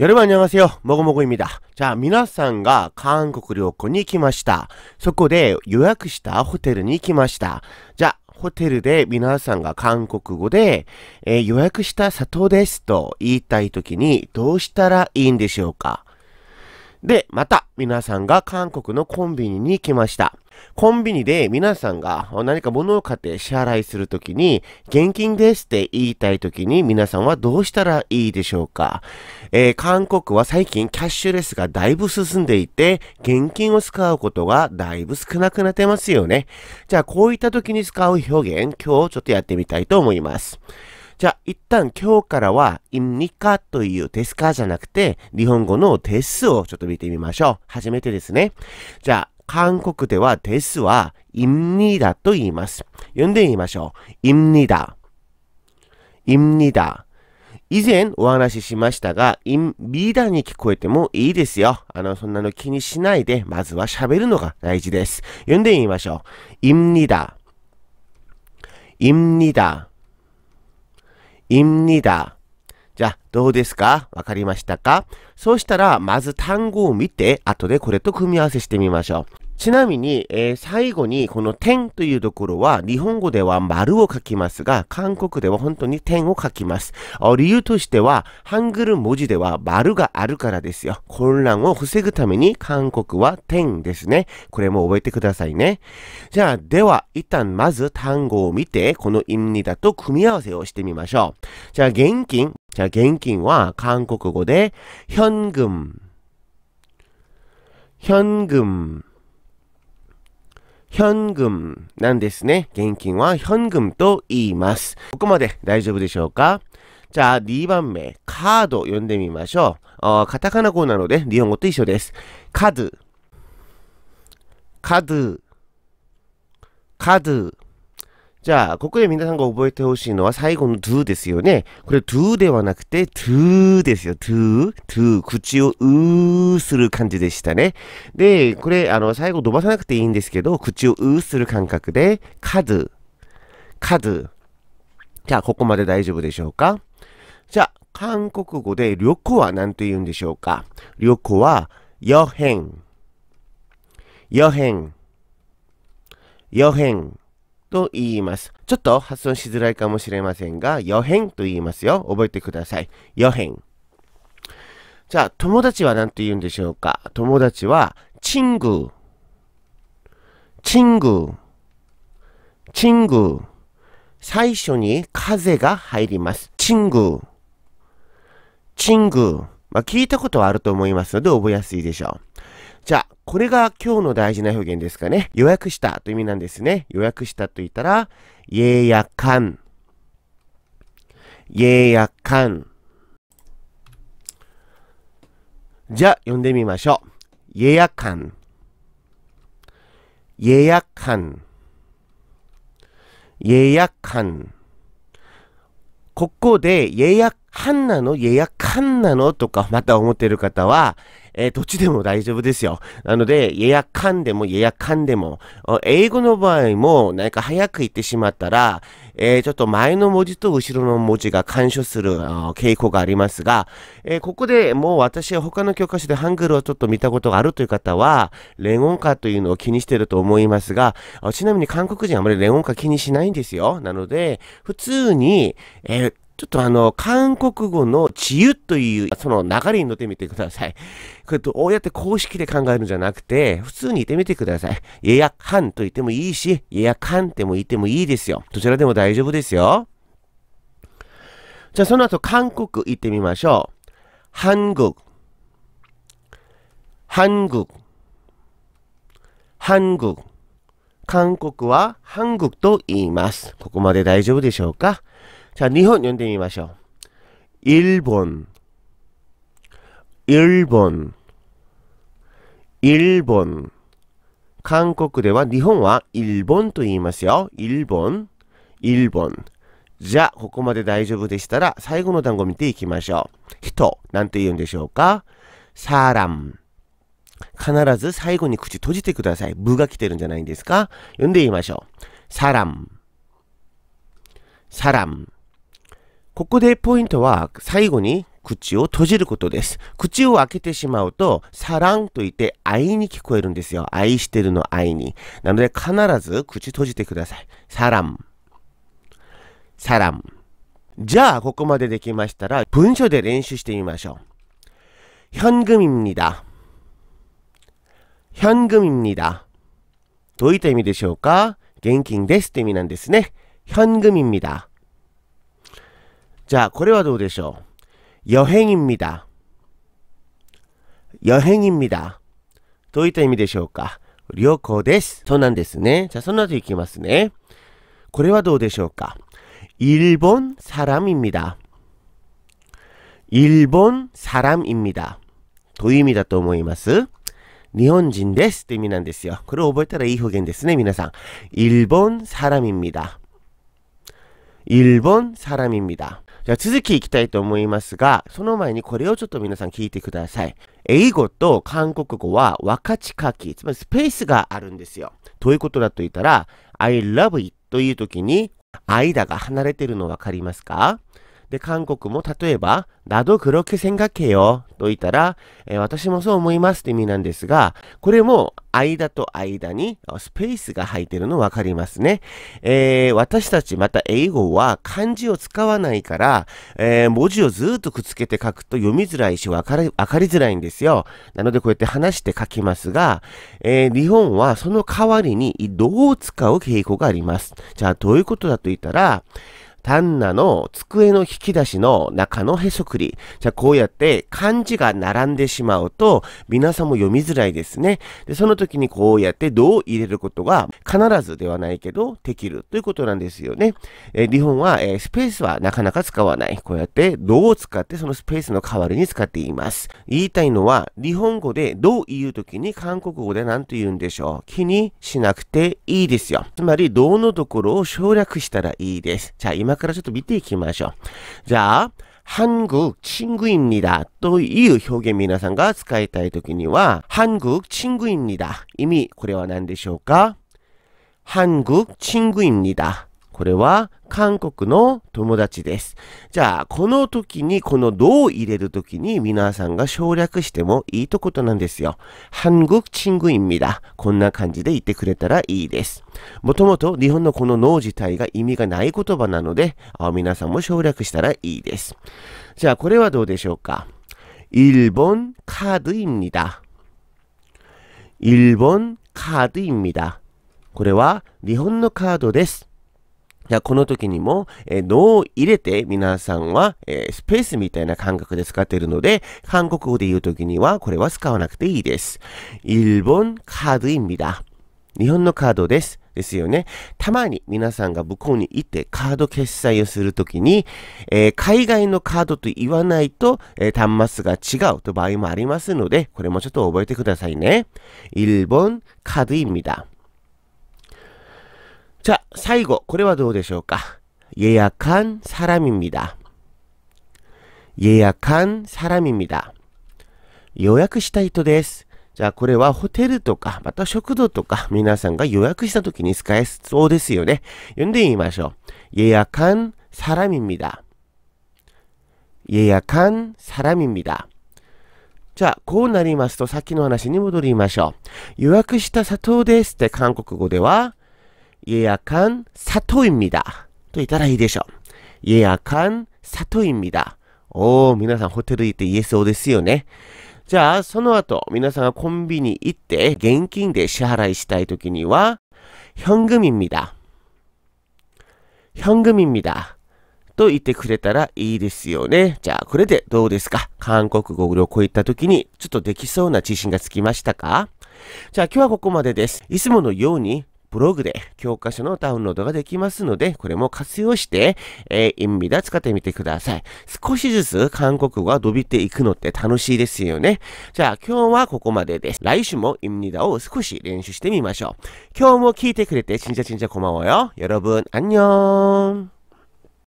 여러분안녕하세요모고모고입니다자皆さんが韓国旅行に来ましたそこで予約したホテルに来ましたじあ、ホテルで皆さんが韓国語で、え予約した里ですと言いたいときにどうしたらいいんでしょうかで、また皆さんが韓国のコンビニに来ました。コンビニで皆さんが何か物を買って支払いするときに、現金ですって言いたいときに皆さんはどうしたらいいでしょうか、えー、韓国は最近キャッシュレスがだいぶ進んでいて、現金を使うことがだいぶ少なくなってますよね。じゃあこういった時に使う表現、今日ちょっとやってみたいと思います。じゃあ、一旦今日からは、インニカというテスカじゃなくて、日本語のテスをちょっと見てみましょう。初めてですね。じゃあ、韓国ではですは、いんにだと言います。読んでみましょう。いんにだ。いんにだ。以前お話ししましたが、いんみだに聞こえてもいいですよ。あの、そんなの気にしないで、まずは喋るのが大事です。読んでみましょう。いんにだ。いんにだ。いんにだ。じゃあ、どうですかわかりましたかそうしたら、まず単語を見て、後でこれと組み合わせしてみましょう。ちなみに、えー、最後にこの点というところは日本語では丸を書きますが韓国では本当に点を書きます。理由としてはハングル文字では丸があるからですよ。混乱を防ぐために韓国は点ですね。これも覚えてくださいね。じゃあでは一旦まず単語を見てこの意味だと組み合わせをしてみましょう。じゃあ現金자갱킹과한국어대현금현금현금なんですね。現金は현금と言います。ここまで大丈夫でしょうかじゃあ、2番目、カード読んでみましょう。あカタカナ語なので、日本語と一緒です。カドゥ。カドゥ。カドゥ。じゃあ、ここで皆さんが覚えてほしいのは最後の do ですよね。これ do ではなくて to ですよ。to, to, 口をうーする感じでしたね。で、これ、あの、最後伸ばさなくていいんですけど、口をうーする感覚で、数、数。じゃあ、ここまで大丈夫でしょうかじゃあ、韓国語で旅行は何と言うんでしょうか旅行は、予変。予変。予変。と言います。ちょっと発音しづらいかもしれませんが、予変と言いますよ。覚えてください。予変。じゃあ、友達は何と言うんでしょうか友達は、チング。チング。チング。最初に風が入ります。チング。チング。まあ、聞いたことはあると思いますので覚えやすいでしょう。じゃあ、これが今日の大事な表現ですかね。予約したという意味なんですね。予約したと言ったら、예약 한。 예약 한。 じゃあ、読んでみましょう。예약 한。 예약 한。 예약 한。 ここで、예약かんなの家やカンかんなのとか、また思ってる方は、えー、どっちでも大丈夫ですよ。なので、家やカかんでも、家やカかんでも、英語の場合も、何か早く言ってしまったら、えー、ちょっと前の文字と後ろの文字が干渉する傾向がありますが、えー、ここでもう私は他の教科書でハングルをちょっと見たことがあるという方は、レゴン化というのを気にしてると思いますが、ちなみに韓国人はあまりレゴン化気にしないんですよ。なので、普通に、えーちょっとあの、韓国語の治癒という、その流れに乗ってみてください。これ、どうやって公式で考えるんじゃなくて、普通に言ってみてください。予約かんと言ってもいいし、予約かんっても言ってもいいですよ。どちらでも大丈夫ですよ。じゃあ、その後、韓国行ってみましょう。韓国。韓国。韓国。韓国は韓国と言います。ここまで大丈夫でしょうか자니혼연대미마셔일본일본일본韓国では日本は日本と言いますよ。日本、日本。じゃあ、ここまで大丈夫でしたら、最後の単語見ていきましょう。人、なんて言うんでしょうかサーラン。必ず最後に口閉じてください。部が来てるんじゃないんですか読んでみましょう。サラン。サラン。ここでポイントは最後に口を閉じることです。口を開けてしまうと、サランと言って、愛に聞こえるんですよ。愛してるの愛に。なので、必ず口閉じてください。サラン。サラン。じゃあ、ここまでできましたら、文章で練習してみましょう。현금입니 다。 현금입니 다。 どういった意味でしょうか現金ですって意味なんですね。현금입니 다。 자고래와도되죠여행입니다여행입니다どういった意味でしょうか旅行です。そうなんですね。じゃあ、その後行きますね。これはどうでしょうか일본사람입니 다。 일본사람입니 다。 という意味だと思います日本人ですって意味なんですよ。これを覚えたらいい表現ですね、皆さん。일본사람입니 다。 일본사람입니 다。 じゃあ続きいきたいと思いますが、その前にこれをちょっと皆さん聞いてください。英語と韓国語は分かち書き、つまりスペースがあるんですよ。どういうことだと言ったら、I love it という時に間が離れてるの分かりますかで、韓国も例えば、など黒く생각해よと言ったら、えー、私もそう思いますって意味なんですが、これも間と間にスペースが入ってるの分かりますね。えー、私たちまた英語は漢字を使わないから、えー、文字をずっとくっつけて書くと読みづらいし分かりづらいんですよ。なのでこうやって話して書きますが、え日本はその代わりに移動を使う傾向があります。じゃあどういうことだと言ったら、ンナの机の引き出しの中のへそくり。じゃあこうやって漢字が並んでしまうと皆さんも読みづらいですね。で、その時にこうやってどう入れることが必ずではないけどできるということなんですよね。え日本は、えー、スペースはなかなか使わない。こうやってどうを使ってそのスペースの代わりに使っています。言いたいのは日本語でどう言う時に韓国語で何と言うんでしょう。気にしなくていいですよ。つまりどのところを省略したらいいです。じゃあ今からちょっと見ていきましょう。じゃあ、韓国친구입니다という表現皆さんが使いたいときには、韓国친구입니다意味、これは何でしょうか韓国친구입니다これは韓国の友達です。じゃあ、この時に、このどを入れる時に皆さんが省略してもいいとことなんですよ。韓国친구입ミだ。こんな感じで言ってくれたらいいです。もともと日本のこの脳自体が意味がない言葉なので、皆さんも省略したらいいです。じゃあ、これはどうでしょうか。일본카드입니だ。日本カード입ミだ。これは日本のカードです。じゃあこの時にも、えー、脳を入れて皆さんは、えー、スペースみたいな感覚で使っているので、韓国語で言う時にはこれは使わなくていいです。日本カード입니 다。 日本のカードです。ですよね。たまに皆さんが向こうに行ってカード決済をするときに、えー、海外のカードと言わないと、え端末が違うと場合もありますので、これもちょっと覚えてくださいね。日本カード입니 다。 最後、これはどうでしょうか。예약한사람입니 다。 예약한사람입니 다。 予約した人です。じゃあ、これはホテルとか、また食堂とか、皆さんが予約した時に使えそうですよね。読んでみましょう。예약한사람입니 다。 예약한사람입니 다。 じゃあ、こうなりますと、さっきの話に戻りましょう。予約した佐藤ですって韓国語では、예약한사토입니다らいいでしょう。예약한사토입니다おー、皆さんホテル行って言えそうですよね。じゃあ、その後、皆さんがコンビニ行って現金で支払いしたいときには、현금입니 다。 현금입니 다。 と言ってくれたらいいですよね。じゃあ、これでどうですか韓国語旅行行った時に、ちょっとできそうな自信がつきましたかじゃあ、今日はここまでです。いつものように、ブログで教科書のダウンロードができますので、これも活用して、えー、インビダ使ってみてください。少しずつ韓国語が伸びていくのって楽しいですよね。じゃあ今日はここまでです。来週もインビダを少し練習してみましょう。今日も聞いてくれて、ちんちゃちんちゃこまわよ。여러분안 녕。